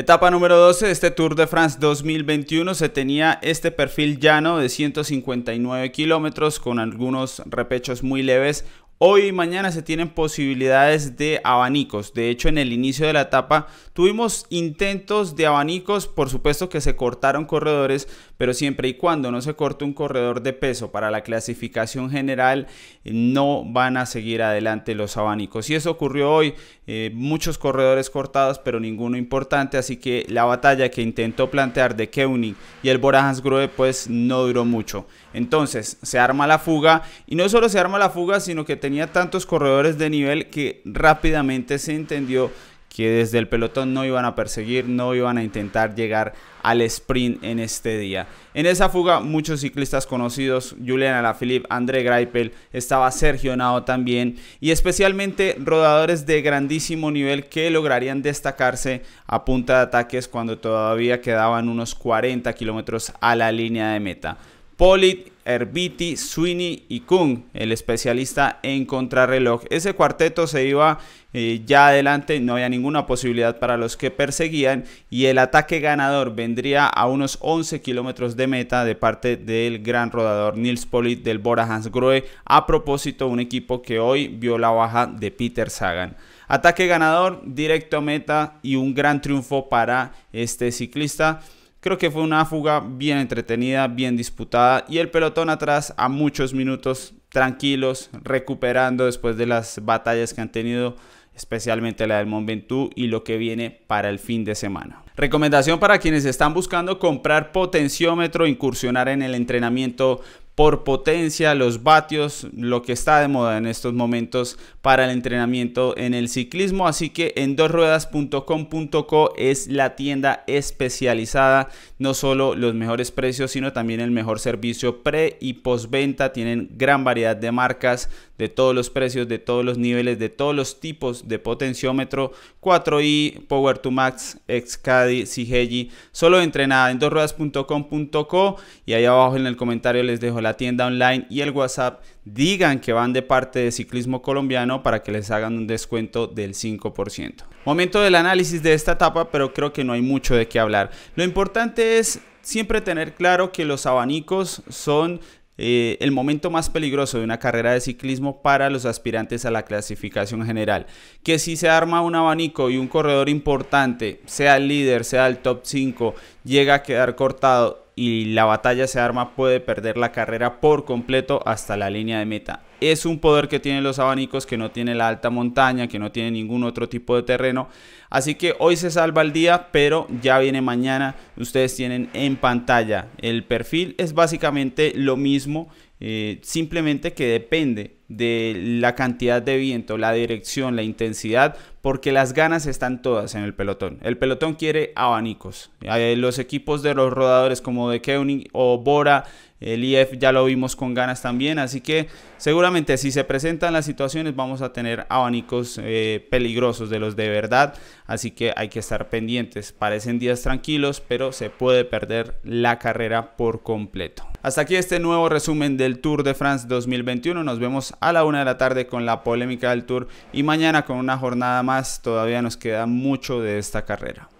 Etapa número 12 de este Tour de France 2021 se tenía este perfil llano de 159 kilómetros con algunos repechos muy leves. Hoy y mañana se tienen posibilidades de abanicos. De hecho, en el inicio de la etapa tuvimos intentos de abanicos, por supuesto que se cortaron corredores, pero siempre y cuando no se corte un corredor de peso para la clasificación general, no van a seguir adelante los abanicos. Y eso ocurrió hoy, eh, muchos corredores cortados, pero ninguno importante, así que la batalla que intentó plantear de Keuning y el Borajas Grove pues no duró mucho. Entonces se arma la fuga y no solo se arma la fuga, sino que tenía tantos corredores de nivel que rápidamente se entendió que desde el pelotón no iban a perseguir, no iban a intentar llegar al sprint en este día. En esa fuga muchos ciclistas conocidos, Julian Alaphilippe, André Greipel, estaba Sergio Nao también y especialmente rodadores de grandísimo nivel que lograrían destacarse a punta de ataques cuando todavía quedaban unos 40 kilómetros a la línea de meta. Polit biti Sweeney y Kung, el especialista en contrarreloj. Ese cuarteto se iba eh, ya adelante, no había ninguna posibilidad para los que perseguían y el ataque ganador vendría a unos 11 kilómetros de meta de parte del gran rodador Nils Polit del Bora Groe. a propósito un equipo que hoy vio la baja de Peter Sagan. Ataque ganador, directo meta y un gran triunfo para este ciclista. Creo que fue una fuga bien entretenida, bien disputada y el pelotón atrás a muchos minutos tranquilos, recuperando después de las batallas que han tenido, especialmente la del Ventoux y lo que viene para el fin de semana. Recomendación para quienes están buscando comprar potenciómetro, incursionar en el entrenamiento por potencia, los vatios, lo que está de moda en estos momentos para el entrenamiento en el ciclismo. Así que en dosruedas.com.co es la tienda especializada, no solo los mejores precios, sino también el mejor servicio pre y postventa. Tienen gran variedad de marcas, de todos los precios, de todos los niveles, de todos los tipos de potenciómetro, 4i, Power to Max, Excadi, Sigegi, solo entrenada en dosruedas.com.co y ahí abajo en el comentario les dejo la tienda online y el WhatsApp digan que van de parte de Ciclismo Colombiano para que les hagan un descuento del 5%. Momento del análisis de esta etapa, pero creo que no hay mucho de qué hablar. Lo importante es siempre tener claro que los abanicos son eh, el momento más peligroso de una carrera de ciclismo para los aspirantes a la clasificación general. Que si se arma un abanico y un corredor importante, sea el líder, sea el top 5, llega a quedar cortado y la batalla se arma puede perder la carrera por completo hasta la línea de meta. Es un poder que tienen los abanicos, que no tiene la alta montaña, que no tiene ningún otro tipo de terreno. Así que hoy se salva el día, pero ya viene mañana. Ustedes tienen en pantalla el perfil. Es básicamente lo mismo, eh, simplemente que depende de la cantidad de viento, la dirección, la intensidad, porque las ganas están todas en el pelotón. El pelotón quiere abanicos. Eh, los equipos de los rodadores como de Keuning o Bora, el IF ya lo vimos con ganas también. Así que seguramente si se presentan las situaciones vamos a tener abanicos eh, peligrosos de los de verdad. Así que hay que estar pendientes. Parecen días tranquilos, pero se puede perder la carrera por completo. Hasta aquí este nuevo resumen del Tour de France 2021. Nos vemos a la una de la tarde con la polémica del Tour y mañana con una jornada más todavía nos queda mucho de esta carrera.